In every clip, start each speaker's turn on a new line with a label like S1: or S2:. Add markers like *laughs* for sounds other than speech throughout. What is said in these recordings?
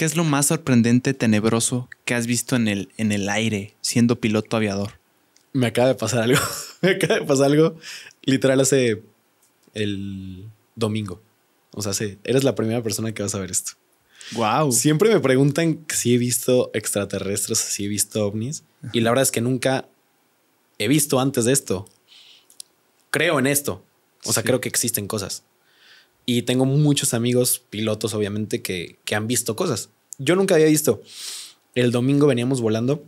S1: ¿Qué es lo más sorprendente, tenebroso que has visto en el, en el aire siendo piloto aviador? Me acaba de pasar algo. *laughs* Me acaba de pasar algo literal hace el domingo. O sea, eres la primera persona que vas a ver esto. Wow. Siempre me preguntan si he visto extraterrestres, si he visto ovnis. Y la verdad es que nunca he visto antes de esto. Creo en esto. O sea, creo que existen cosas. Y tengo muchos amigos pilotos, obviamente, que, han visto cosas. Yo nunca había visto. El domingo veníamos volando.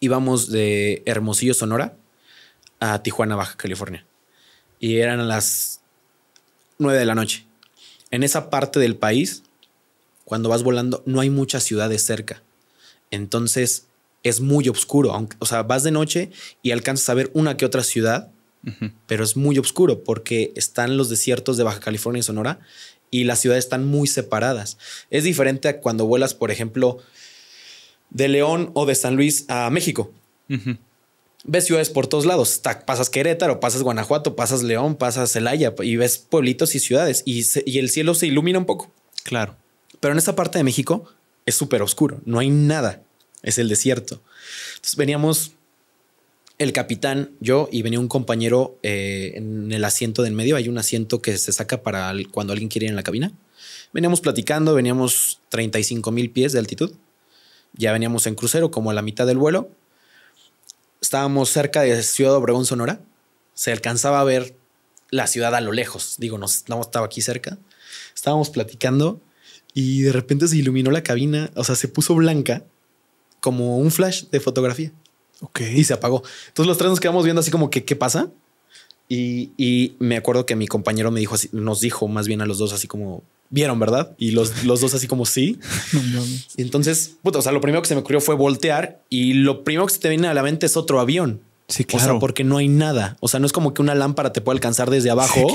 S1: Íbamos de Hermosillo, Sonora, a Tijuana, Baja California. Y eran a las 9 de la noche. En esa parte del país, cuando vas volando, no hay muchas ciudades cerca. Entonces es muy oscuro. Aunque, o sea, vas de noche y alcanzas a ver una que otra ciudad, pero es muy oscuro porque están los desiertos de Baja California y Sonora y las ciudades están muy separadas. Es diferente a cuando vuelas, por ejemplo, de León o de San Luis a México. Ves ciudades por todos lados. pasas Querétaro, pasas Guanajuato, pasas León, pasas Celaya y ves pueblitos y ciudades y, y el cielo se ilumina un poco. Claro. Pero en esta parte de México es súper oscuro, no hay nada, es el desierto. Entonces veníamos el capitán, yo y venía un compañero eh, en el asiento del medio. Hay un asiento que se saca para cuando alguien quiere ir en la cabina. Veníamos platicando, veníamos 35 mil pies de altitud. Ya veníamos en crucero, como a la mitad del vuelo. Estábamos cerca de Ciudad Obregón, Sonora. Se alcanzaba a ver la ciudad a lo lejos. Digo, no, no estaba aquí cerca. Estábamos platicando y de repente se iluminó la cabina. O sea, se puso blanca como un flash de fotografía. Y se apagó. Entonces los tres nos quedamos viendo así como que, ¿qué pasa? Y, y, me acuerdo que mi compañero me dijo así, nos dijo más bien a los dos así como, vieron, ¿verdad? Y los, *laughs* los dos así como, sí. entonces, puta, o sea, lo primero que se me ocurrió fue voltear y lo primero que se te viene a la mente es otro avión. Sí, claro. porque no hay nada. O sea, no es como que una lámpara te pueda alcanzar desde abajo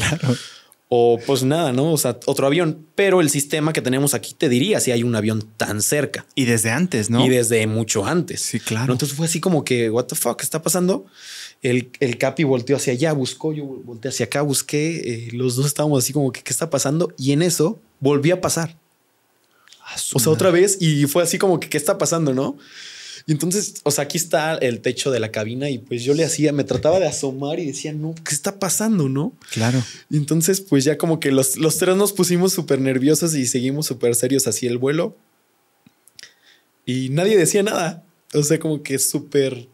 S1: o pues nada, ¿no? O sea, otro avión. Pero el sistema que tenemos aquí te diría si hay un avión tan cerca. Y desde antes, ¿no? Y desde mucho antes. Sí, claro. Entonces fue así como que, what the fuck, ¿qué está pasando? El, Capi volteó hacia allá, buscó, yo volteé hacia acá, busqué, eh, los dos estábamos así como que, ¿qué está pasando? Y en eso volví a pasar. O sea, otra vez y fue así como que, ¿qué está pasando, no? Y entonces, o sea, aquí está el techo de la cabina y pues yo le hacía, me trataba de asomar y decía, no, ¿qué está pasando? No? Claro. Y entonces, pues ya como que los, tres nos pusimos súper nerviosos y seguimos súper serios así el vuelo. Y nadie decía nada. O sea, como que súper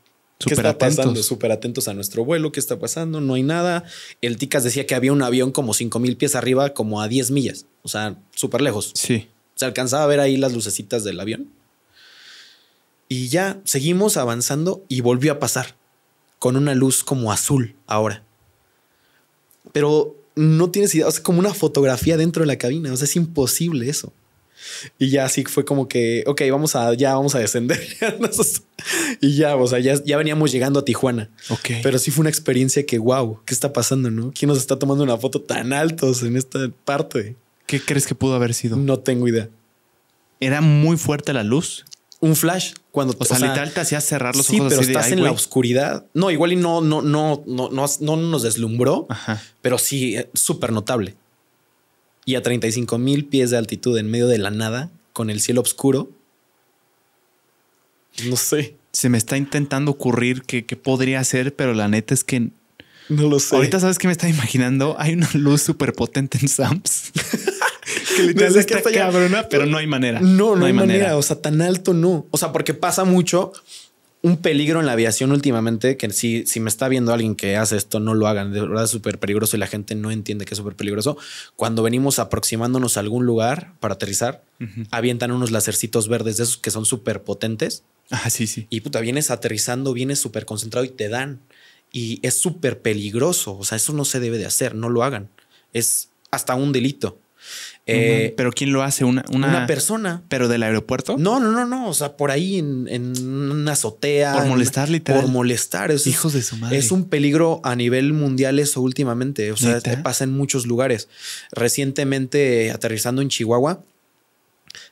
S2: atentos.
S1: Súper atentos a nuestro vuelo, ¿qué está pasando? No hay nada. El Ticas decía que había un avión como 5000 pies arriba, como a 10 millas. O sea, súper lejos. Sí. Se alcanzaba a ver ahí las lucecitas del avión. Y ya seguimos avanzando y volvió a pasar, con una luz como azul ahora. Pero no tienes idea, o sea, como una fotografía dentro de la cabina, o sea, es imposible eso. Y ya así fue como que, ok, vamos a, ya vamos a descender. *laughs* y ya, o sea, ya, veníamos llegando a Tijuana. Ok. Pero sí fue una experiencia que, wow, ¿qué está pasando, no? ¿Quién nos está tomando una foto tan altos en esta parte? ¿Qué crees que pudo haber sido? No tengo idea. ¿Era muy fuerte la luz? un flash cuando o, literal te hacía cerrar los ojos. Sí, pero estás en la oscuridad. No, igual y no, no, no, no, no, no nos deslumbró, pero sí eh, súper notable. Y a 35 mil pies de altitud en medio de la nada, con el cielo oscuro. No sé. Se me está intentando ocurrir que, podría ser, pero la neta es que no lo sé. Ahorita sabes que me está imaginando. Hay una luz súper potente en Sams. *laughs* pero no hay manera. No, no, hay, manera. O sea, tan alto no. O sea, porque pasa mucho un peligro en la aviación últimamente, que si, si me está viendo alguien que hace esto, no lo hagan. De verdad es súper peligroso y la gente no entiende que es súper peligroso. Cuando venimos aproximándonos a algún lugar para aterrizar, avientan unos lacercitos verdes de esos que son súper potentes. Ah, sí, sí. Y puta, vienes aterrizando, vienes súper concentrado y te dan. Y es súper peligroso. O sea, eso no se debe de hacer. No lo hagan. Es hasta un delito. Eh, ¿Pero quién lo hace? ¿Una, persona. ¿Pero del aeropuerto? No, no, no, no. O sea, por ahí en, en una azotea. Por molestar, literal. Por molestar. Hijos de su madre. Es un peligro a nivel mundial eso últimamente. O sea, te pasa en muchos lugares. Recientemente, aterrizando en Chihuahua,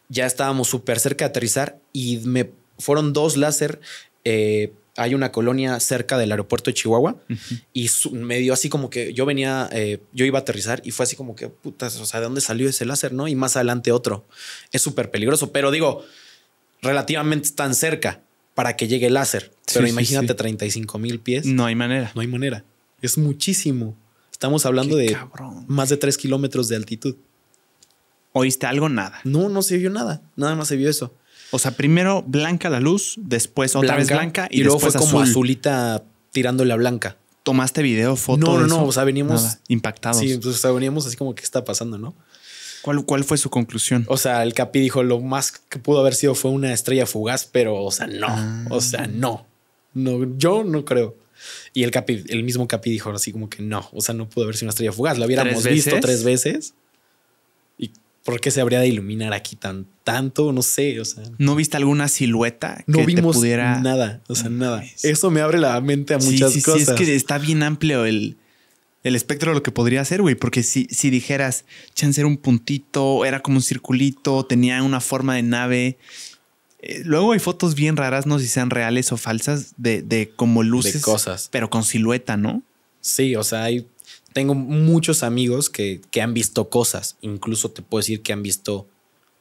S1: ya estábamos súper cerca de aterrizar y me fueron dos láser eh, hay una colonia cerca del aeropuerto de Chihuahua y me dio así como que yo venía, eh, yo iba a aterrizar y fue así como que, putas, o sea, ¿de dónde salió ese láser, no? Y más adelante otro. Es súper peligroso, pero digo, relativamente tan cerca para que llegue el láser. Pero imagínate 35 mil pies. No hay manera. No hay manera. Es muchísimo. Estamos hablando de más de tres kilómetros de altitud. ¿Oíste algo? Nada. No, no se vio nada. Nada más se vio eso. O sea, primero blanca la luz, después otra vez blanca y, luego fue como azulita tirándole a blanca. ¿Tomaste video, fotos. No, no, no. O sea, veníamos impactados. Sí, pues, veníamos así como que está pasando, ¿no? ¿Cuál, ¿Cuál, fue su conclusión? O sea, el Capi dijo lo más que pudo haber sido fue una estrella fugaz, pero, o sea, no. Ah. O sea, no. No, yo no creo. Y el Capi, el mismo Capi dijo así como que no. O sea, no pudo haber sido una estrella fugaz. La hubiéramos visto tres veces. ¿Por qué se habría de iluminar aquí tan tanto? No sé, o sea. ¿No viste alguna silueta? No que vimos te pudiera... nada, o sea, nada. Eso me abre la mente a muchas sí, sí, cosas. Sí, es que está bien amplio el, espectro de lo que podría ser, güey, porque si, si dijeras, chance era un puntito, era como un circulito, tenía una forma de nave. Eh, luego hay fotos bien raras, no sé si sean reales o falsas, de, de como luces. cosas. Pero con silueta, ¿no? Sí, o sea, hay tengo muchos amigos que, que, han visto cosas. Incluso te puedo decir que han visto,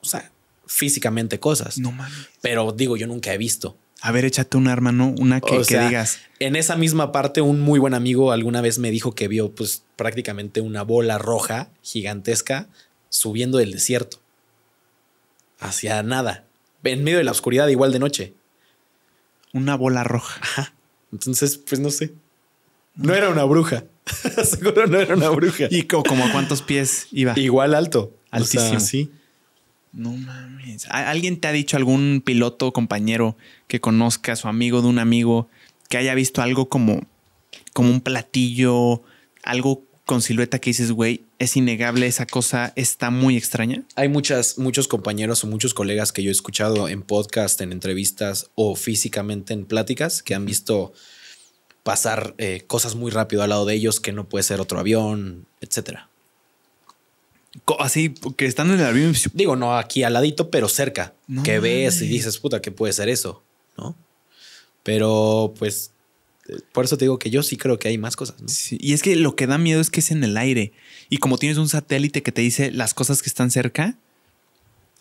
S1: o sea, físicamente cosas. No mames. Pero digo, yo nunca he visto. A ver, échate un arma, ¿no? Una que, que, digas. En esa misma parte, un muy buen amigo alguna vez me dijo que vio, pues, prácticamente una bola roja gigantesca subiendo del desierto hacia nada, en medio de la oscuridad, igual de noche. Una bola roja. Entonces, pues no sé. No era una bruja. *laughs* Seguro no era una bruja. ¿Y como a cuántos pies iba? Igual alto. Altísimo. sí. No mames. ¿Alguien te ha dicho, algún piloto, compañero que conozca, su amigo de un amigo, que haya visto algo como, como un platillo, algo con silueta que dices, güey, es innegable, esa cosa está muy extraña? Hay muchos compañeros o muchos colegas que yo he escuchado en podcast, en entrevistas o físicamente en pláticas que han visto pasar eh, cosas muy rápido al lado de ellos que no puede ser otro avión, etcétera. Así que están en el avión. Digo, no aquí al ladito, pero cerca. que ves y dices, puta, ¿qué puede ser eso? ¿No? Pero pues, eh, por eso te digo que yo sí creo que hay más cosas. y es que lo que da miedo es que es en el aire. Y como tienes un satélite que te dice las cosas que están cerca,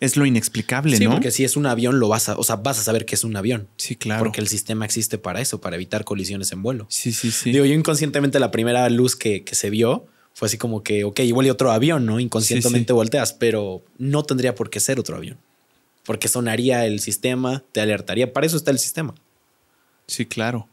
S1: es lo inexplicable, sí, porque si es un avión, lo vas a, o sea, vas a saber que es un avión. Sí, claro. Porque el sistema existe para eso, para evitar colisiones en vuelo. Sí, sí, sí. Digo, yo inconscientemente la primera luz que, se vio fue así como que, ok, igual y otro avión, ¿no? Inconscientemente volteas, pero no tendría por qué ser otro avión. Porque sonaría el sistema, te alertaría. Para eso está el sistema. Sí, claro.